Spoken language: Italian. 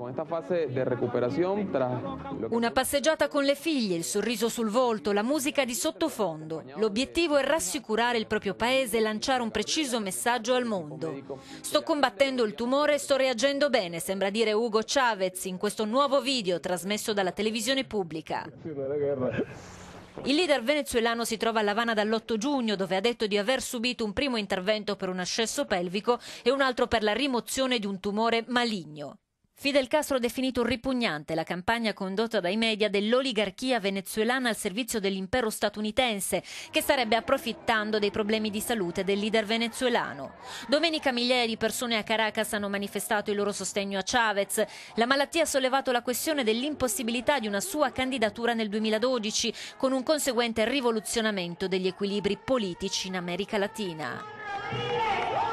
con questa fase di recuperazione. Una passeggiata con le figlie, il sorriso sul volto, la musica di sottofondo. L'obiettivo è rassicurare il proprio paese e lanciare un preciso messaggio al mondo. Sto combattendo il tumore e sto reagendo bene, sembra dire Ugo Chavez in questo nuovo video trasmesso dalla televisione pubblica. Il leader venezuelano si trova a Lavana dall'8 giugno dove ha detto di aver subito un primo intervento per un ascesso pelvico e un altro per la rimozione di un tumore maligno. Fidel Castro ha definito ripugnante la campagna condotta dai media dell'oligarchia venezuelana al servizio dell'impero statunitense, che starebbe approfittando dei problemi di salute del leader venezuelano. Domenica migliaia di persone a Caracas hanno manifestato il loro sostegno a Chavez. La malattia ha sollevato la questione dell'impossibilità di una sua candidatura nel 2012, con un conseguente rivoluzionamento degli equilibri politici in America Latina.